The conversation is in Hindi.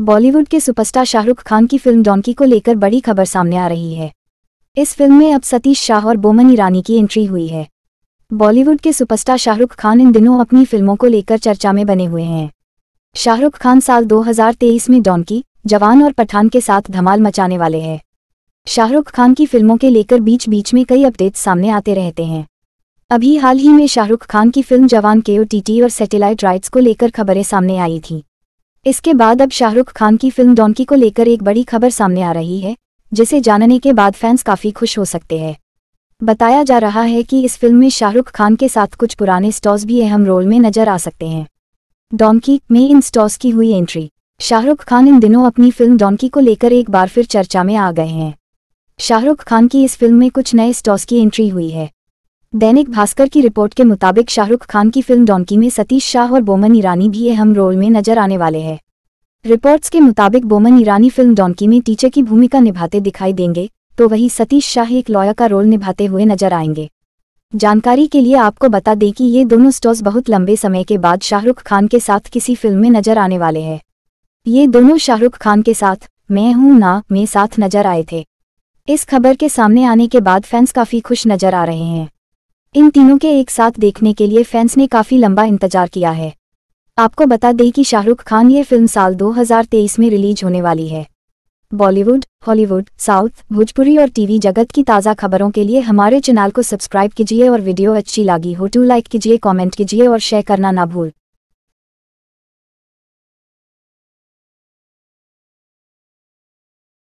बॉलीवुड के सुपरस्टार शाहरुख खान की फिल्म डॉन्की को लेकर बड़ी खबर सामने आ रही है इस फिल्म में अब सतीश शाह और बोमन ईरानी की एंट्री हुई है बॉलीवुड के सुपरस्टार शाहरुख खान इन दिनों अपनी फिल्मों को लेकर चर्चा में बने हुए हैं शाहरुख खान साल 2023 में डॉनकी जवान और पठान के साथ धमाल मचाने वाले हैं शाहरुख खान की फिल्मों के लेकर बीच बीच में कई अपडेट्स सामने आते रहते हैं अभी हाल ही में शाहरुख खान की फिल्म जवान के ओ और सैटेलाइट राइट्स को लेकर खबरें सामने आई थीं इसके बाद अब शाहरुख खान की फिल्म डोंकी को लेकर एक बड़ी खबर सामने आ रही है जिसे जानने के बाद फैंस काफ़ी खुश हो सकते हैं बताया जा रहा है कि इस फिल्म में शाहरुख खान के साथ कुछ पुराने स्टॉस भी अहम रोल में नजर आ सकते हैं डोंकी में इन स्टॉस की हुई एंट्री शाहरुख खान इन दिनों अपनी फिल्म डोंकी को लेकर एक बार फिर चर्चा में आ गए हैं शाहरुख खान की इस फिल्म में कुछ नए स्टॉस की एंट्री हुई है दैनिक भास्कर की रिपोर्ट के मुताबिक शाहरुख खान की फिल्म डोंकी में सतीश शाह और बोमन ईरानी भी अहम रोल में नजर आने वाले हैं रिपोर्ट्स के मुताबिक बोमन ईरानी फिल्म डॉन्की में टीचर की भूमिका निभाते दिखाई देंगे तो वही सतीश शाह एक लॉयर का रोल निभाते हुए नजर आएंगे जानकारी के लिए आपको बता दें कि ये दोनों स्टोर्स बहुत लंबे समय के बाद शाहरुख खान के साथ किसी फिल्म में नजर आने वाले हैं ये दोनों शाहरुख खान के साथ मैं हूं ना में साथ नजर आए थे इस खबर के सामने आने के बाद फैंस काफ़ी खुश नजर आ रहे हैं इन तीनों के एक साथ देखने के लिए फैंस ने काफी लंबा इंतजार किया है आपको बता दें कि शाहरुख खान ये फिल्म साल 2023 में रिलीज होने वाली है बॉलीवुड हॉलीवुड साउथ भोजपुरी और टीवी जगत की ताज़ा खबरों के लिए हमारे चैनल को सब्सक्राइब कीजिए और वीडियो अच्छी लगी हो टू तो लाइक कीजिए कमेंट कीजिए और शेयर करना ना भूल